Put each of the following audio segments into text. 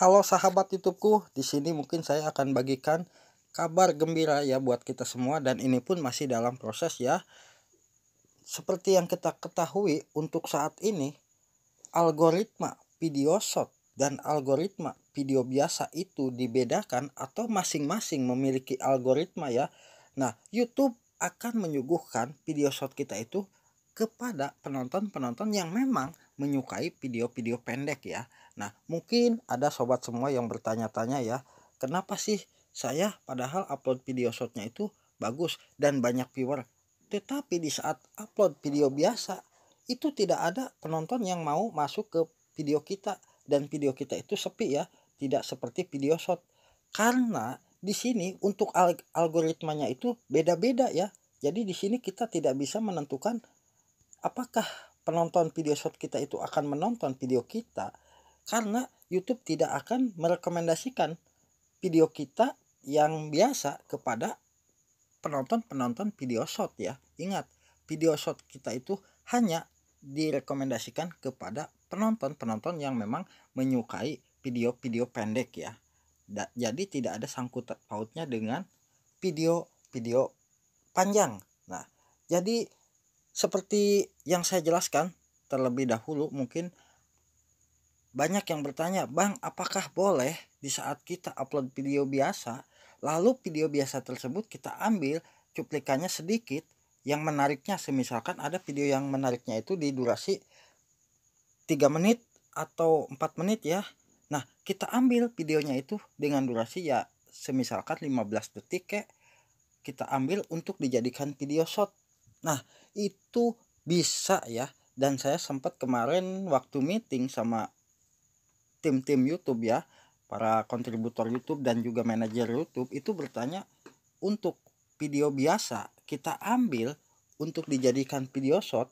Halo sahabat YouTubeku, di sini mungkin saya akan bagikan kabar gembira ya buat kita semua dan ini pun masih dalam proses ya. Seperti yang kita ketahui untuk saat ini algoritma video short dan algoritma video biasa itu dibedakan atau masing-masing memiliki algoritma ya. Nah, YouTube akan menyuguhkan video short kita itu kepada penonton-penonton yang memang menyukai video-video pendek ya Nah, mungkin ada sobat semua yang bertanya-tanya ya, kenapa sih saya padahal upload video shotnya itu bagus dan banyak viewer, tetapi di saat upload video biasa itu tidak ada penonton yang mau masuk ke video kita dan video kita itu sepi ya, tidak seperti video shot. Karena di sini untuk algoritmanya itu beda-beda ya. Jadi di sini kita tidak bisa menentukan apakah penonton video shot kita itu akan menonton video kita karena YouTube tidak akan merekomendasikan video kita yang biasa kepada penonton-penonton video short ya. Ingat, video short kita itu hanya direkomendasikan kepada penonton-penonton yang memang menyukai video-video pendek ya. Da, jadi tidak ada sangkut pautnya dengan video-video panjang. Nah, jadi seperti yang saya jelaskan terlebih dahulu mungkin banyak yang bertanya, "Bang, apakah boleh di saat kita upload video biasa, lalu video biasa tersebut kita ambil cuplikannya sedikit yang menariknya semisalkan ada video yang menariknya itu di durasi 3 menit atau 4 menit ya. Nah, kita ambil videonya itu dengan durasi ya semisalkan 15 detik kayak kita ambil untuk dijadikan video shot. Nah, itu bisa ya. Dan saya sempat kemarin waktu meeting sama tim-tim YouTube ya para kontributor YouTube dan juga manajer YouTube itu bertanya untuk video biasa kita ambil untuk dijadikan video short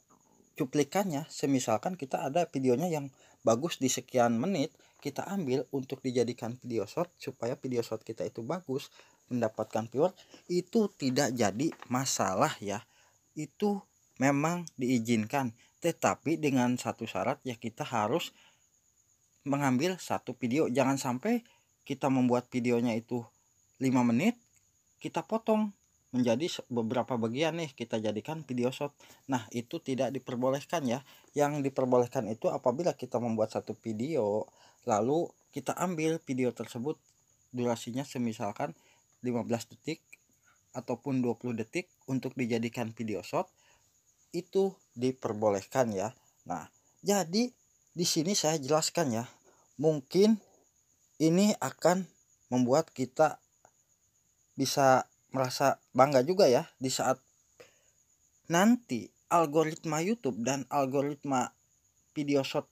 cuplikannya semisalkan kita ada videonya yang bagus di sekian menit kita ambil untuk dijadikan video short supaya video short kita itu bagus mendapatkan viewer itu tidak jadi masalah ya itu memang diizinkan tetapi dengan satu syarat ya kita harus mengambil satu video jangan sampai kita membuat videonya itu 5 menit kita potong menjadi beberapa bagian nih kita jadikan video shot nah itu tidak diperbolehkan ya yang diperbolehkan itu apabila kita membuat satu video lalu kita ambil video tersebut durasinya semisalkan 15 detik ataupun 20 detik untuk dijadikan video shot itu diperbolehkan ya nah jadi di sini saya jelaskan ya. Mungkin ini akan membuat kita bisa merasa bangga juga ya di saat nanti algoritma YouTube dan algoritma video short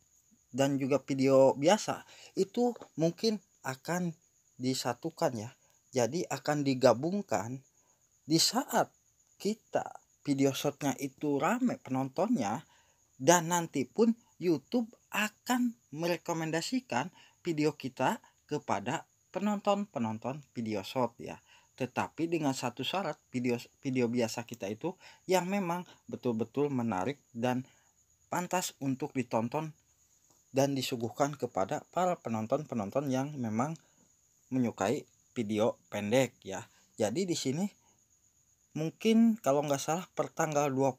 dan juga video biasa itu mungkin akan disatukan ya. Jadi akan digabungkan di saat kita video shotnya itu rame penontonnya dan nanti pun YouTube akan merekomendasikan video kita kepada penonton-penonton video short ya. Tetapi dengan satu syarat video video biasa kita itu yang memang betul-betul menarik dan pantas untuk ditonton dan disuguhkan kepada para penonton-penonton yang memang menyukai video pendek ya. Jadi di sini mungkin kalau nggak salah per tanggal 20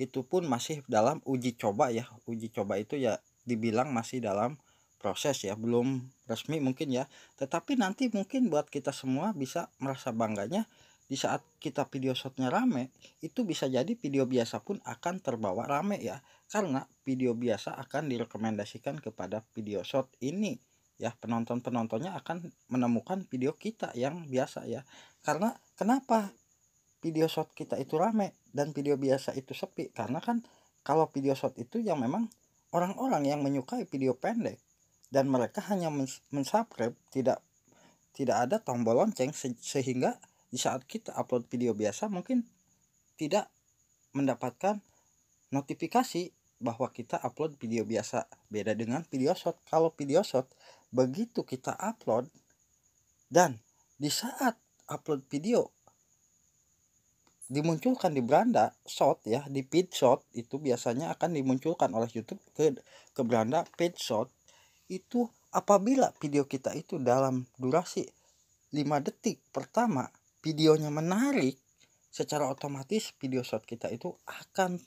itu pun masih dalam uji coba ya uji coba itu ya dibilang masih dalam proses ya belum resmi mungkin ya tetapi nanti mungkin buat kita semua bisa merasa bangganya di saat kita video shotnya rame itu bisa jadi video biasa pun akan terbawa rame ya karena video biasa akan direkomendasikan kepada video shot ini ya penonton-penontonnya akan menemukan video kita yang biasa ya karena kenapa video shot kita itu rame dan video biasa itu sepi karena kan kalau video short itu yang memang orang-orang yang menyukai video pendek dan mereka hanya mensubscribe tidak tidak ada tombol lonceng se sehingga di saat kita upload video biasa mungkin tidak mendapatkan notifikasi bahwa kita upload video biasa beda dengan video short kalau video short begitu kita upload dan di saat upload video dimunculkan di beranda shot ya di pit shot itu biasanya akan dimunculkan oleh YouTube ke ke beranda pit shot itu apabila video kita itu dalam durasi 5 detik pertama videonya menarik secara otomatis video shot kita itu akan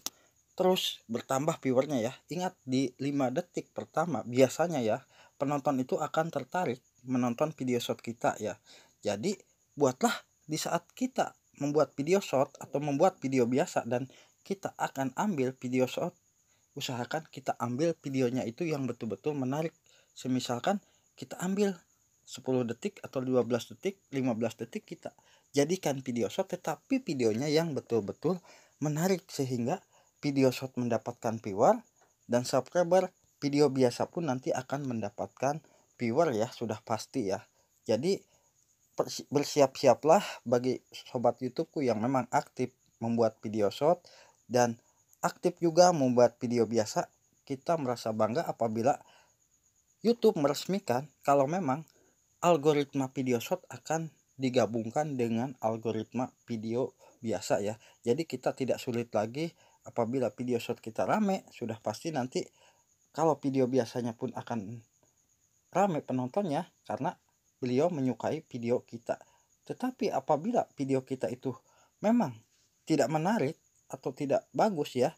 terus bertambah viewernya ya ingat di 5 detik pertama biasanya ya penonton itu akan tertarik menonton video shot kita ya jadi buatlah di saat kita membuat video short atau membuat video biasa dan kita akan ambil video short usahakan kita ambil videonya itu yang betul-betul menarik semisalkan kita ambil 10 detik atau 12 detik 15 detik kita jadikan video short tetapi videonya yang betul-betul menarik sehingga video short mendapatkan viewer dan subscriber video biasa pun nanti akan mendapatkan viewer ya sudah pasti ya jadi bersiap-siaplah bagi sobat YouTubeku yang memang aktif membuat video short dan aktif juga membuat video biasa. Kita merasa bangga apabila YouTube meresmikan kalau memang algoritma video short akan digabungkan dengan algoritma video biasa ya. Jadi kita tidak sulit lagi apabila video short kita rame, sudah pasti nanti kalau video biasanya pun akan rame penontonnya karena beliau menyukai video kita. Tetapi apabila video kita itu memang tidak menarik atau tidak bagus ya,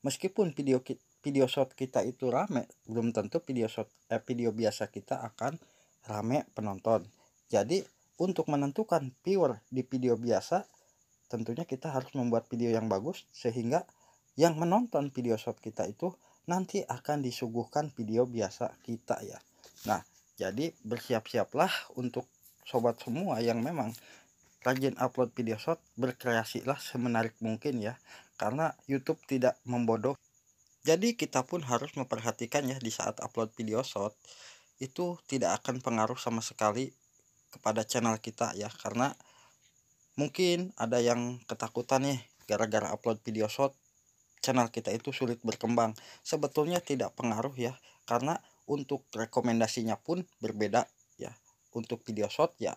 meskipun video video shot kita itu rame, belum tentu video shot eh, video biasa kita akan rame penonton. Jadi untuk menentukan viewer di video biasa, tentunya kita harus membuat video yang bagus sehingga yang menonton video shot kita itu nanti akan disuguhkan video biasa kita ya. Nah, jadi bersiap-siaplah untuk sobat semua yang memang rajin upload video short, berkreasilah semenarik mungkin ya. Karena YouTube tidak membodoh. Jadi kita pun harus memperhatikan ya di saat upload video short itu tidak akan pengaruh sama sekali kepada channel kita ya karena mungkin ada yang ketakutan nih gara-gara upload video short channel kita itu sulit berkembang sebetulnya tidak pengaruh ya karena untuk rekomendasinya pun berbeda ya untuk video shot ya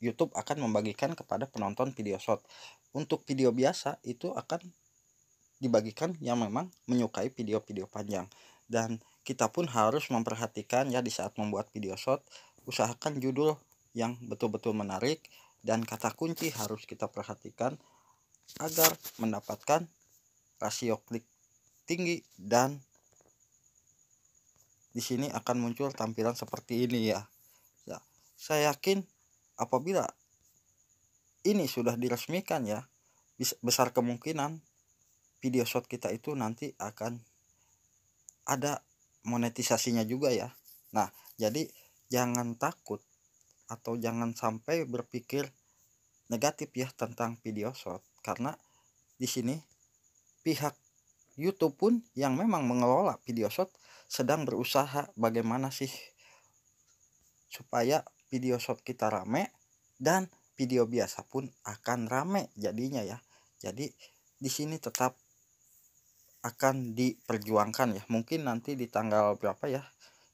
YouTube akan membagikan kepada penonton video shot untuk video biasa itu akan dibagikan yang memang menyukai video-video panjang dan kita pun harus memperhatikan ya di saat membuat video shot usahakan judul yang betul-betul menarik dan kata kunci harus kita perhatikan agar mendapatkan rasio klik tinggi dan di sini akan muncul tampilan seperti ini ya. ya. Saya yakin apabila ini sudah diresmikan ya, besar kemungkinan video shot kita itu nanti akan ada monetisasinya juga ya. Nah, jadi jangan takut atau jangan sampai berpikir negatif ya tentang video shot karena di sini pihak YouTube pun yang memang mengelola video shot sedang berusaha bagaimana sih supaya video shot kita rame dan video biasa pun akan rame jadinya ya. Jadi di sini tetap akan diperjuangkan ya. Mungkin nanti di tanggal berapa ya?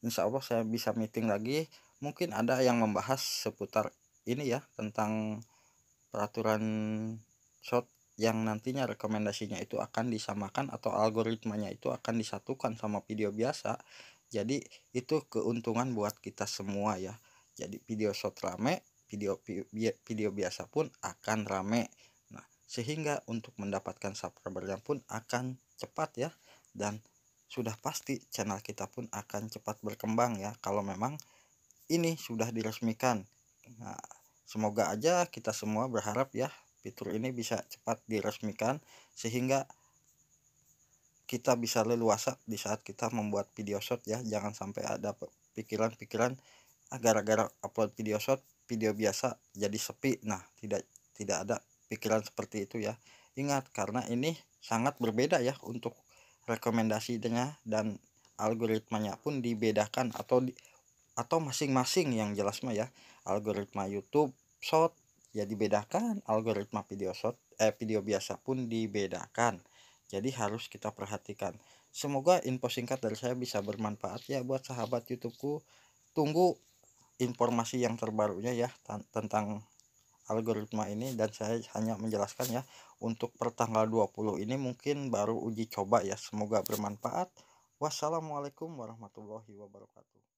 Insya Allah saya bisa meeting lagi. Mungkin ada yang membahas seputar ini ya tentang peraturan shot yang nantinya rekomendasinya itu akan disamakan atau algoritmanya itu akan disatukan sama video biasa jadi itu keuntungan buat kita semua ya jadi video short rame video video biasa pun akan rame nah sehingga untuk mendapatkan subscriber yang pun akan cepat ya dan sudah pasti channel kita pun akan cepat berkembang ya kalau memang ini sudah diresmikan nah, semoga aja kita semua berharap ya fitur ini bisa cepat diresmikan sehingga kita bisa leluasa di saat kita membuat video short ya jangan sampai ada pikiran-pikiran ah, gara-gara upload video short video biasa jadi sepi nah tidak tidak ada pikiran seperti itu ya ingat karena ini sangat berbeda ya untuk rekomendasi dengan dan algoritmanya pun dibedakan atau di, atau masing-masing yang jelasnya ya algoritma YouTube short ya dibedakan algoritma video short eh video biasa pun dibedakan jadi harus kita perhatikan semoga info singkat dari saya bisa bermanfaat ya buat sahabat youtubeku tunggu informasi yang terbarunya ya tentang algoritma ini dan saya hanya menjelaskan ya untuk pertanggal 20 ini mungkin baru uji coba ya semoga bermanfaat wassalamualaikum warahmatullahi wabarakatuh